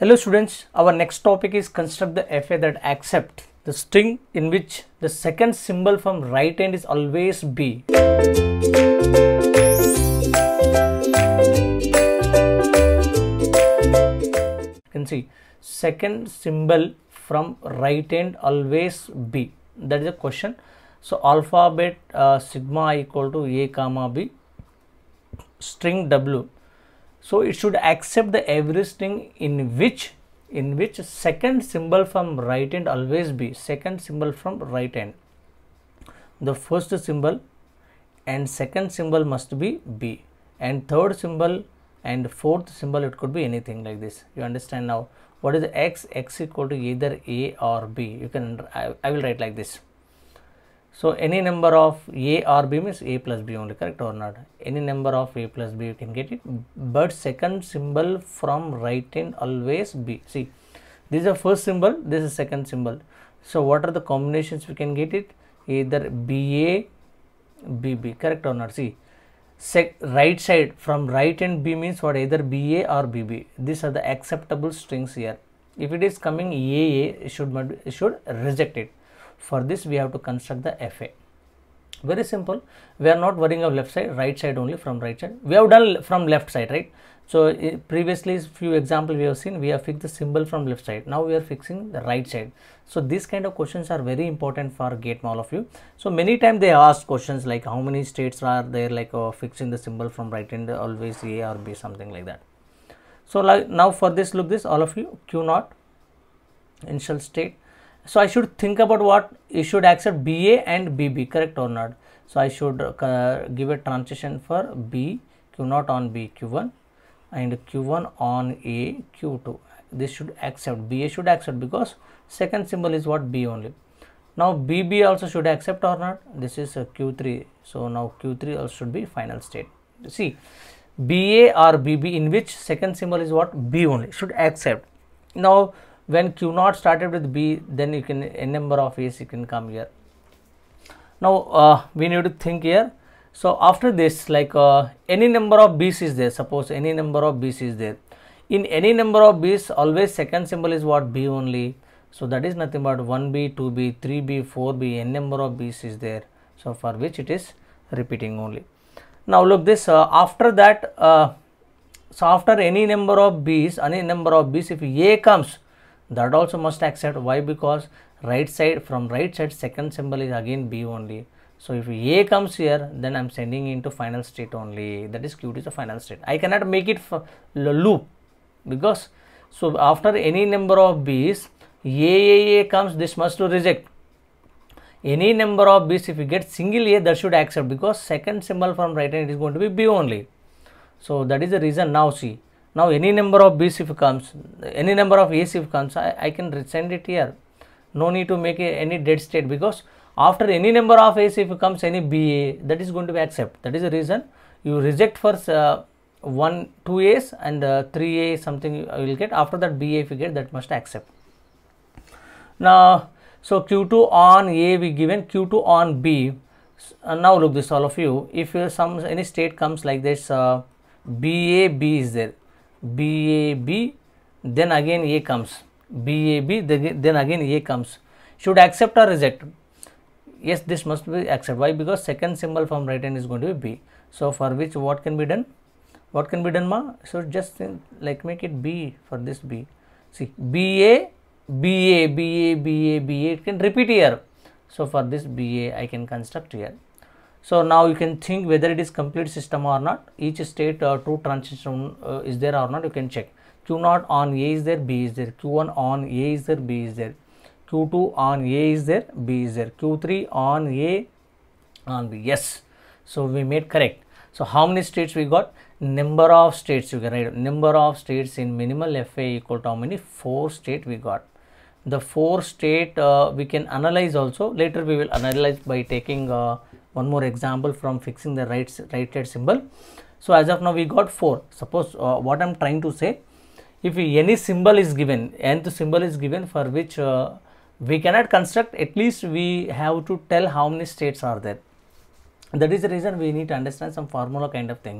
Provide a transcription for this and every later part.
Hello students, our next topic is construct the FA that accept the string in which the second symbol from right end is always B. You can see second symbol from right end always B. That is a question. So alphabet uh, sigma equal to A comma B string W so it should accept the every string in which in which second symbol from right end always be second symbol from right end the first symbol and second symbol must be b and third symbol and fourth symbol it could be anything like this you understand now what is x x equal to either a or b you can I, I will write like this so, any number of A or B means A plus B only correct or not any number of A plus B you can get it but second symbol from right hand always B see this is the first symbol this is second symbol. So, what are the combinations we can get it either BA BB correct or not see Sec right side from right hand B means what either BA or BB these are the acceptable strings here if it is coming AA should should reject it for this, we have to construct the FA. Very simple. We are not worrying of left side, right side only from right side. We have done from left side, right? So previously few example we have seen we have fixed the symbol from left side. Now we are fixing the right side. So these kind of questions are very important for gate all of you. So many time they ask questions like how many states are there like uh, fixing the symbol from right hand always A or B something like that. So like now for this look this all of you Q naught initial state so i should think about what you should accept ba and bb correct or not so i should uh, give a transition for b q0 on b q1 and q1 on a q2 this should accept ba should accept because second symbol is what b only now bb also should accept or not this is uh, q3 so now q3 also should be final state see ba or bb in which second symbol is what b only should accept now when q naught started with b then you can n number of a's you can come here now uh, we need to think here so after this like uh, any number of b's is there suppose any number of b's is there in any number of b's always second symbol is what b only so that is nothing but 1b 2b 3b 4b n number of b's is there so for which it is repeating only now look this uh, after that uh, so after any number of b's any number of b's if a comes that also must accept why because right side from right side second symbol is again b only so if a comes here then i'm sending into final state only that is q is the final state i cannot make it for loop because so after any number of b's a a a comes this must to reject any number of b's if you get single a that should accept because second symbol from right hand is going to be b only so that is the reason now see now any number of BCF comes, any number of ACF comes, I, I can send it here. No need to make a, any dead state because after any number of ACF comes any BA that is going to be accept. That is the reason you reject first uh, one two A's and uh, three A something you will get. After that BA if you get that must accept. Now so Q2 on A we given Q2 on B. Uh, now look this all of you if uh, some any state comes like this uh, BA B is there BAB then again A comes BAB then again A comes should accept or reject yes this must be accept why because second symbol from right hand is going to be B so for which what can be done what can be done ma so just think, like make it B for this B see BA BA BA BA BA it can repeat here so for this BA I can construct here so now you can think whether it is complete system or not. Each state uh, two transition uh, is there or not. You can check. Q0 on A is there, B is there. Q1 on A is there, B is there. Q2 on A is there, B is there. Q3 on A, on B. Yes. So we made correct. So how many states we got? Number of states you can write. Number of states in minimal FA equal to how many? Four state we got. The four state uh, we can analyze also. Later we will analyze by taking uh, one more example from fixing the right right head symbol so as of now we got four suppose uh, what i'm trying to say if any symbol is given nth symbol is given for which uh, we cannot construct at least we have to tell how many states are there that is the reason we need to understand some formula kind of thing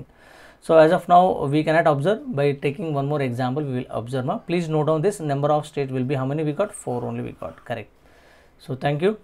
so as of now we cannot observe by taking one more example we will observe please note down this number of states will be how many we got four only we got correct so thank you